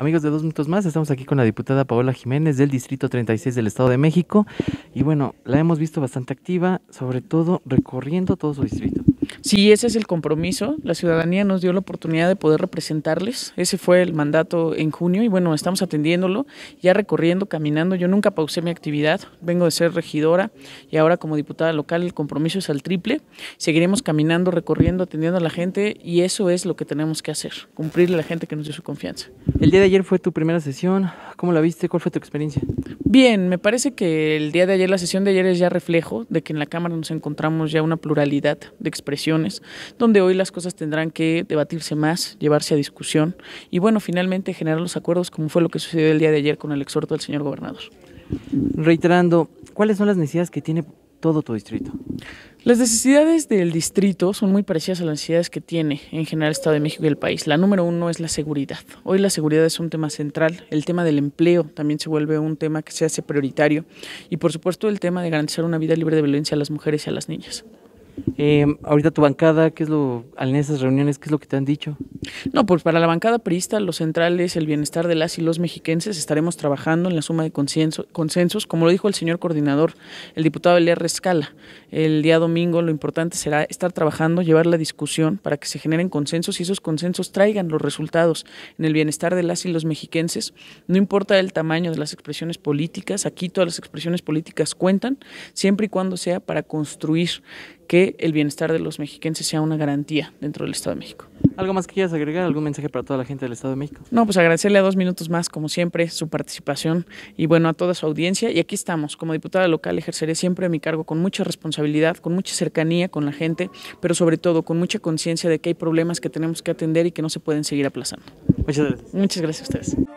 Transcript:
Amigos de dos minutos más, estamos aquí con la diputada Paola Jiménez del Distrito 36 del Estado de México y bueno, la hemos visto bastante activa, sobre todo recorriendo todo su distrito. Sí, ese es el compromiso. La ciudadanía nos dio la oportunidad de poder representarles. Ese fue el mandato en junio y bueno, estamos atendiéndolo, ya recorriendo, caminando. Yo nunca pausé mi actividad. Vengo de ser regidora y ahora como diputada local el compromiso es al triple. Seguiremos caminando, recorriendo, atendiendo a la gente y eso es lo que tenemos que hacer, cumplirle a la gente que nos dio su confianza. El día de ayer fue tu primera sesión. ¿Cómo la viste? ¿Cuál fue tu experiencia? Bien, me parece que el día de ayer, la sesión de ayer es ya reflejo de que en la Cámara nos encontramos ya una pluralidad de expresiones donde hoy las cosas tendrán que debatirse más, llevarse a discusión y bueno, finalmente generar los acuerdos como fue lo que sucedió el día de ayer con el exhorto del señor gobernador. Reiterando, ¿cuáles son las necesidades que tiene todo tu distrito? Las necesidades del distrito son muy parecidas a las necesidades que tiene en general el Estado de México y el país. La número uno es la seguridad. Hoy la seguridad es un tema central. El tema del empleo también se vuelve un tema que se hace prioritario. Y por supuesto el tema de garantizar una vida libre de violencia a las mujeres y a las niñas. Eh, ahorita tu bancada, ¿qué es lo, en esas reuniones, qué es lo que te han dicho? No, pues para la bancada priista, lo central es el bienestar de las y los mexiquenses. Estaremos trabajando en la suma de consensos, como lo dijo el señor coordinador, el diputado Elías Rescala. El día domingo lo importante será estar trabajando, llevar la discusión para que se generen consensos y esos consensos traigan los resultados en el bienestar de las y los mexiquenses. No importa el tamaño de las expresiones políticas, aquí todas las expresiones políticas cuentan, siempre y cuando sea para construir que el bienestar de los mexiquenses sea una garantía dentro del Estado de México. ¿Algo más que quieras agregar? ¿Algún mensaje para toda la gente del Estado de México? No, pues agradecerle a dos minutos más, como siempre, su participación y bueno, a toda su audiencia. Y aquí estamos. Como diputada local ejerceré siempre mi cargo con mucha responsabilidad, con mucha cercanía con la gente, pero sobre todo con mucha conciencia de que hay problemas que tenemos que atender y que no se pueden seguir aplazando. Muchas gracias. Muchas gracias a ustedes.